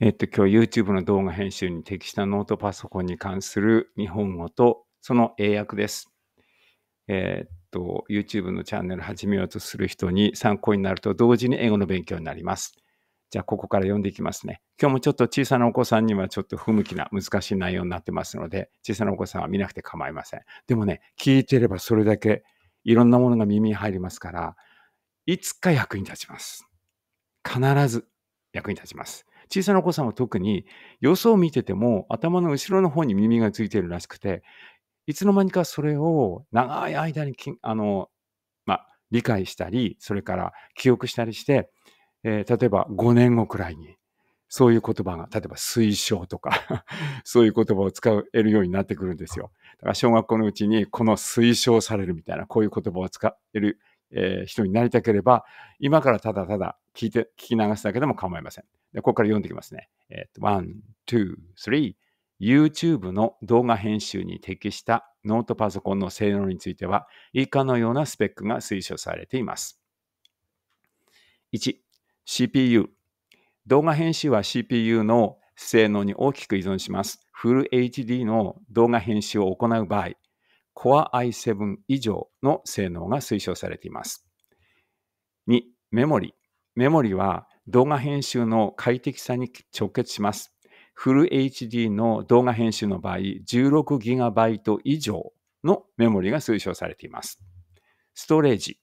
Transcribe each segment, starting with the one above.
えっと、今日 YouTube の動画編集に適したノートパソコンに関する日本語とその英訳です。えー、っと、YouTube のチャンネル始めようとする人に参考になると同時に英語の勉強になります。じゃあ、ここから読んでいきますね。今日もちょっと小さなお子さんにはちょっと不向きな難しい内容になってますので、小さなお子さんは見なくて構いません。でもね、聞いてればそれだけいろんなものが耳に入りますから、いつか役に立ちます。必ず役に立ちます。小さなお子さんは特に様子を見てても頭の後ろの方に耳がついているらしくて、いつの間にかそれを長い間にあの、まあ、理解したり、それから記憶したりして、えー、例えば5年後くらいに、そういう言葉が、例えば推奨とか そういう言葉を使えるようになってくるんですよ。だから小学校のうちに、この推奨されるみたいな、こういう言葉を使える、えー、人になりたければ、今からただただ聞いて、聞き流すだけでも構いません。でここから読んでいきますね。えっ、ー、と、1、2、3。YouTube の動画編集に適したノートパソコンの性能については、以下のようなスペックが推奨されています。1、CPU。動画編集は CPU の性能に大きく依存します。フル HD の動画編集を行う場合、Core i7 以上の性能が推奨されています。2、メモリ。メモリは動画編集の快適さに直結します。フル HD の動画編集の場合、16GB 以上のメモリが推奨されています。ストレージ。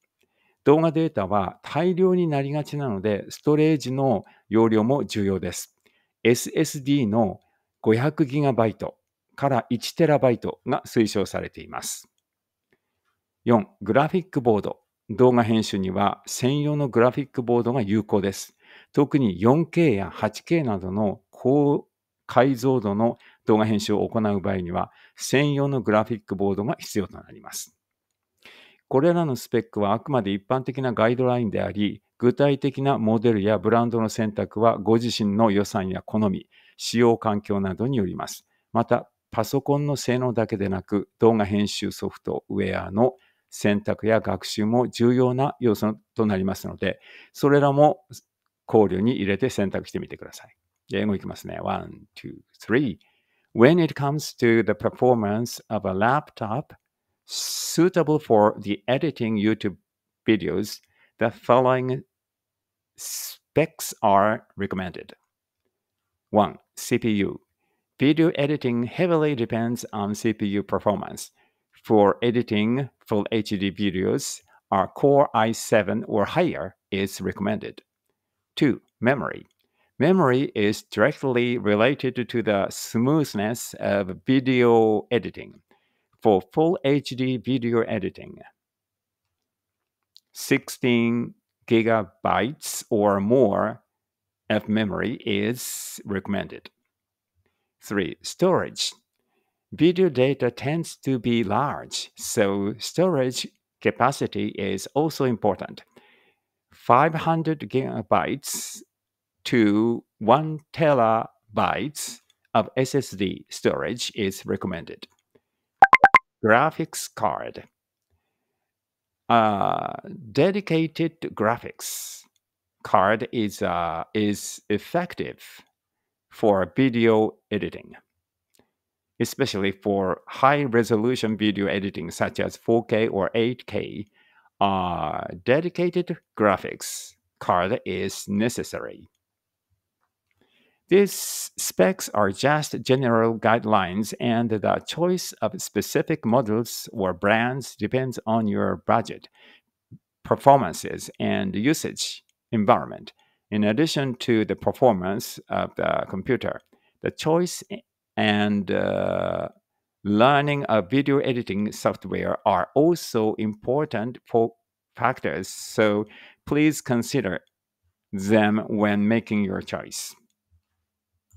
動画データは大量になりがちなので、ストレージの容量も重要です。SSD の 500GB から 1TB が推奨されています。4. グラフィックボード。動画編集には専用のグラフィックボードが有効です。特に 4K や 8K などの高解像度の動画編集を行う場合には、専用のグラフィックボードが必要となります。これらのスペックはあくまで一般的なガイドラインであり、具体的なモデルやブランドの選択はご自身の予算や好み、使用環境などによります。また、パソコンの性能だけでなく、動画編集ソフト、ウェアの選択や学習も重要な要素となりますので、それらも考慮に入れて選択してみてください。英語いきますね。1, 2, 3. When it comes to the performance of a laptop suitable for the editing YouTube videos, the following specs are recommended. 1. CPU. Video editing heavily depends on CPU performance. For editing full HD videos, a Core i7 or higher is recommended. 2. Memory. Memory is directly related to the smoothness of video editing for full HD video editing. 16 gigabytes or more of memory is recommended. 3. Storage. Video data tends to be large, so storage capacity is also important. 500 gigabytes to 1 terabytes of SSD storage is recommended. Graphics card. Uh, dedicated graphics card is, uh, is effective for video editing, especially for high resolution video editing such as 4K or 8K a uh, dedicated graphics card is necessary. These specs are just general guidelines, and the choice of specific models or brands depends on your budget, performances, and usage environment. In addition to the performance of the computer, the choice eh, and uh, learning a video editing software are also important for factors, so please consider them when making your choice.